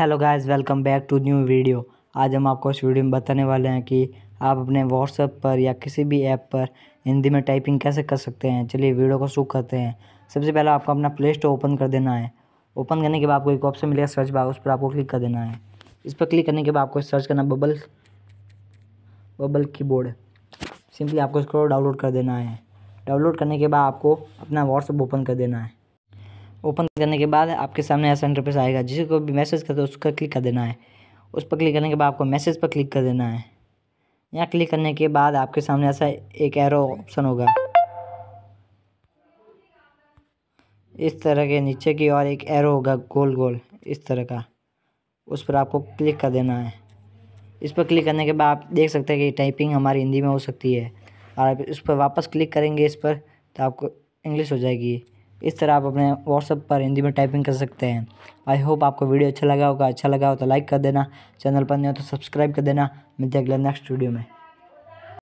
hello guys welcome back to new video आज हम आपको इस वीडियो में बताने वाले हैं कि आप अपने व्हाट्सएप पर या किसी भी ऐप पर हिंदी में टाइपिंग कैसे कर सकते हैं चलिए वीडियो को शूट करते हैं सबसे पहले आपको अपना प्ले स्टोर ओपन कर देना है ओपन करने के बाद आपको एक ऑप्शन मिलेगा सर्च बार उस पर आपको क्लिक कर देना है इस पर क्लिक करने के बाद आपको सर्च करना बबल बबल की सिंपली आपको इसको डाउनलोड कर देना है डाउनलोड करने के बाद आपको अपना व्हाट्सएप ओपन कर देना है ओपन करने के बाद आपके सामने ऐसा इंटरफेस आएगा जिसको भी मैसेज करते हो उसका क्लिक कर देना है उस पर क्लिक करने के बाद आपको मैसेज पर क्लिक कर देना है यहाँ क्लिक करने के बाद आपके सामने ऐसा एक एरो ऑप्शन होगा इस तरह के नीचे की ओर एक एरो होगा गोल गोल इस तरह का उस पर आपको क्लिक कर देना है इस पर क्लिक करने के बाद आप देख सकते हैं कि टाइपिंग हमारी हिंदी में हो सकती है और आप इस पर वापस क्लिक करेंगे इस पर तो आपको इंग्लिश हो जाएगी इस तरह आप अपने व्हाट्सअप पर हिंदी में टाइपिंग कर सकते हैं आई होप आपको वीडियो अच्छा लगा होगा अच्छा लगा हो तो लाइक कर देना चैनल पर नहीं हो तो सब्सक्राइब कर देना मिलते अगले नेक्स्ट वीडियो में